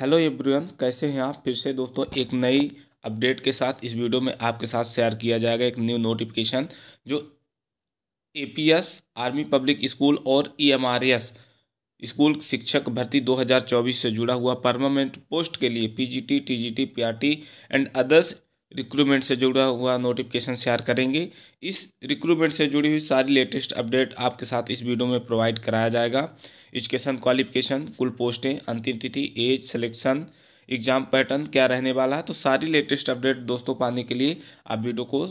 hello everyone कैसे हैं आप फिर से दोस्तों एक नई अपडेट के साथ इस वीडियो में आपके साथ शेयर किया जाएगा एक न्यू नोटिफिकेशन जो एपीएस आर्मी पब्लिक स्कूल और ईएमआरएस स्कूल शिक्षक भर्ती 2024 से जुड़ा हुआ परमानेंट पोस्ट के लिए PGT TGT PRT and others recruitment से जुड़ा हुआ नोटिफिकेशन शेयर करेंगे इस रिक्रूटमेंट से जुड़ी हुई सारी लेटेस्ट अपडेट आपके साथ इस वीडियो में प्रोवाइड कराया जाएगा एजुकेशन क्वालिफिकेशन कुल पोस्टें अंतिम तिथि एज सिलेक्शन एग्ज़ाम पैटर्न क्या रहने वाला है तो सारी लेटेस्ट अपडेट दोस्तों पाने के लिए आप वीडियो को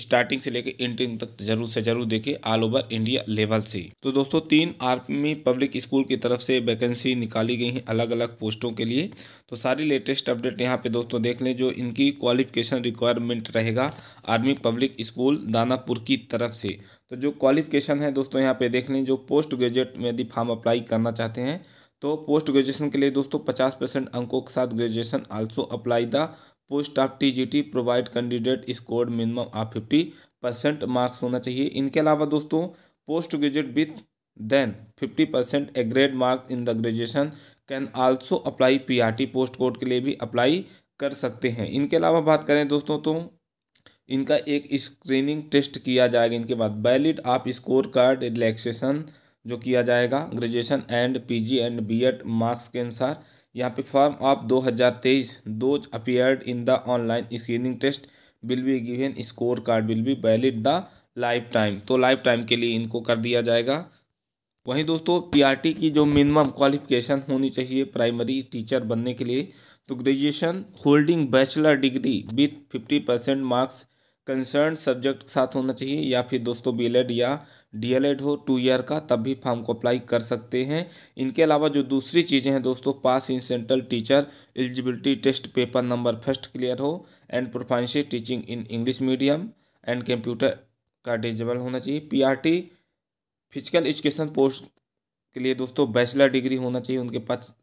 स्टार्टिंग से लेकर एंडिंग तक जरूर से जरूर देखें ऑल ओवर इंडिया लेवल से तो दोस्तों तीन आर्मी पब्लिक स्कूल की तरफ से वैकेंसी निकाली गई है अलग अलग पोस्टों के लिए तो सारी लेटेस्ट अपडेट यहाँ पे दोस्तों देख लें जो इनकी क्वालिफिकेशन रिक्वायरमेंट रहेगा आर्मी पब्लिक स्कूल दानापुर की तरफ से तो जो क्वालिफिकेशन है दोस्तों यहाँ पे देख लें जो पोस्ट ग्रेजुएट में यदि फॉर्म अप्लाई करना चाहते हैं तो पोस्ट ग्रेजुएशन के लिए दोस्तों 50 परसेंट अंकों के साथ graduation also apply the post of T G T provide candidate score minimum of fifty percent marks होना चाहिए इनके अलावा दोस्तों post graduate with than fifty percent A grade mark in the graduation can also apply PRT post code के लिए भी apply कर सकते हैं इनके अलावा बात करें दोस्तों तो इनका एक स्क्रीनिंग टेस्ट किया जाएगा इनके बाद वैलिड आप स्कोर कार्ड रिलैक्सेशन जो किया जाएगा graduation and PG and BEd marks के अनुसार यहाँ form of 2023 those appeared in the online screening test will be given score card will be valid the life time तो लाइफ टाइम के लिए इनको कर दिया जाएगा वहीं दोस्तों पी की जो मिनिमम क्वालिफिकेशन होनी चाहिए प्राइमरी टीचर बनने के लिए तो graduation holding bachelor degree with fifty percent marks concern subject के साथ होना चाहिए या फिर दोस्तों बी e या डीएलएड e हो टू ईयर का तब भी फॉर्म को अप्लाई कर सकते हैं इनके अलावा जो दूसरी चीज़ें हैं दोस्तों pass in central teacher eligibility test paper number first clear हो and proficiency teaching in English medium and computer का डिजिबल होना चाहिए टी फिजिकल एजुकेशन पोस्ट के लिए दोस्तों बैचलर डिग्री होना चाहिए उनके पास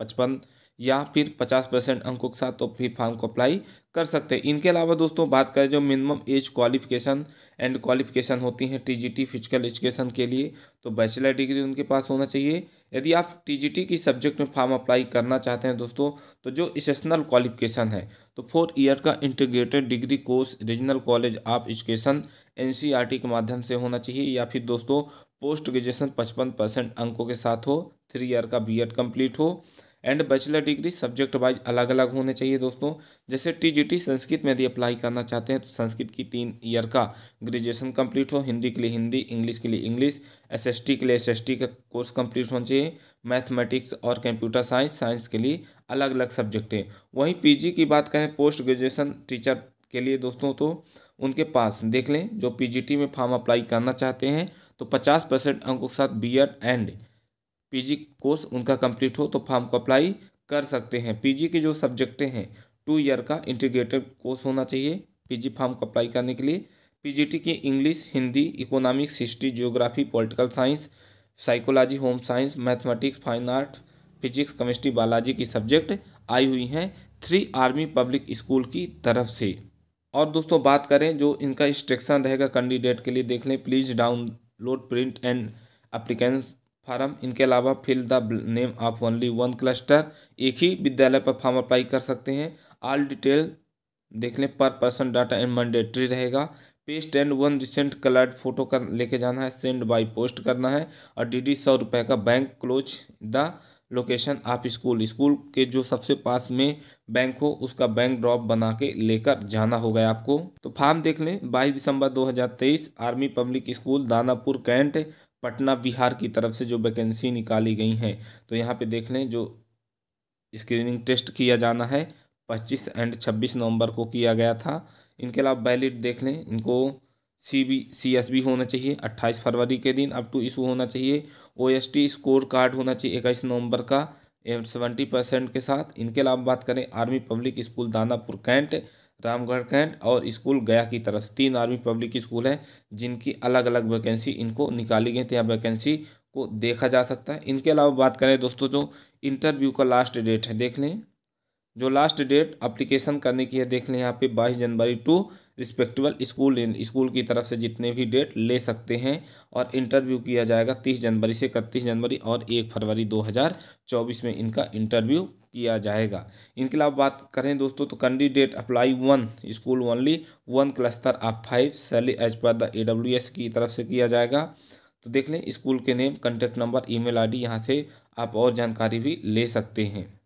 पचपन या फिर पचास परसेंट अंकों के साथ तो भी फॉर्म को अप्लाई कर सकते हैं इनके अलावा दोस्तों बात करें जो minimum age qualification and qualification होती हैं टीजीटी फिजिकल एजुकेशन के लिए तो बैचलर डिग्री उनके पास होना चाहिए यदि आप टीजीटी की सब्जेक्ट में फॉर्म अप्लाई करना चाहते हैं दोस्तों तो जो स्टेशनल क्वालिफिकेशन है तो फोर ईयर का integrated degree course regional college of education एन के माध्यम से होना चाहिए या फिर दोस्तों पोस्ट ग्रेजुएसन पचपन परसेंट अंकों के साथ हो थ्री ईयर का बी एड हो and bachelor degree subject wise अलग अलग होने चाहिए दोस्तों जैसे टीजीटी संस्कृत में यदि अप्लाई करना चाहते हैं तो संस्कृत की तीन ईयर का ग्रेजुएशन कंप्लीट हो हिंदी के लिए हिंदी इंग्लिश के लिए इंग्लिश एसएसटी के लिए एसएसटी का कोर्स कंप्लीट होना चाहिए मैथमेटिक्स और कंप्यूटर साइंस साइंस के लिए अलग अलग सब्जेक्ट हैं वहीं पी की बात करें पोस्ट ग्रेजुएसन टीचर के लिए दोस्तों तो उनके पास देख लें जो पी में फॉर्म अप्लाई करना चाहते हैं तो पचास परसेंट अंकों के साथ BEd and PG course उनका कंप्लीट हो तो फॉर्म को अप्लाई कर सकते हैं पीजी के जो सब्जेक्टें हैं टू ईयर का इंटीग्रेटेड कोर्स होना चाहिए पीजी फॉर्म को अप्लाई करने के लिए पीजीटी की English Hindi economics history geography political science psychology home science mathematics fine art physics chemistry biology की सब्जेक्ट आई हुई हैं थ्री आर्मी पब्लिक स्कूल की तरफ से और दोस्तों बात करें जो इनका इंस्ट्रक्शन रहेगा कैंडिडेट के लिए देख लें please download print and applicants form इनके अलावा fill the name of only one cluster एक ही विद्यालय पर फॉर्म अप्लाई कर सकते हैं ऑल डिटेल देख लें पर पर्सन डाटा एंड मैंडेटरी रहेगा paste and one recent coloured photo कर लेके जाना है सेंड बाय पोस्ट करना है और डी डी सौ रुपये का बैंक क्लोज द लोकेशन आप स्कूल स्कूल के जो सबसे पास में बैंक हो उसका बैंक ड्रॉप बना के लेकर जाना होगा आपको तो फार्म देख लें बाईस दिसंबर 2023 army public school Danapur cantt Patna Bihar की तरफ से जो वैकेंसी निकाली गई हैं तो यहाँ पे देख लें जो स्क्रीनिंग टेस्ट किया जाना है पच्चीस एंड छब्बीस नवंबर को किया गया था इनके अलावा बैलिट देख लें इनको C B C S B होना चाहिए अट्ठाईस फरवरी के दिन अप टू इशू होना चाहिए O S T score card होना चाहिए इक्कीस नवंबर का सेवेंटी परसेंट के साथ इनके अलावा बात करें army public school Danapur cantt Ramgarh cantt और स्कूल गया की तरफ तीन आर्मी पब्लिक स्कूल हैं जिनकी अलग अलग वैकेंसी इनको निकाली गई थी यहाँ वैकेंसी को देखा जा सकता है इनके अलावा बात करें दोस्तों जो इंटरव्यू का लास्ट डेट है देख लें जो लास्ट डेट अप्लीकेशन करने की है देख लें यहाँ पे बाईस जनवरी टू रिस्पेक्टेबल स्कूल स्कूल की तरफ से जितने भी डेट ले सकते हैं और इंटरव्यू किया जाएगा तीस जनवरी से इकतीस जनवरी और एक फरवरी दो हज़ार चौबीस में इनका इंटरव्यू किया जाएगा इनके अलावा बात करें दोस्तों तो candidate apply one school only one cluster of five सैली as per the A W S की तरफ से किया जाएगा तो देख लें स्कूल के name contact number email ID यहाँ से आप और जानकारी भी ले सकते हैं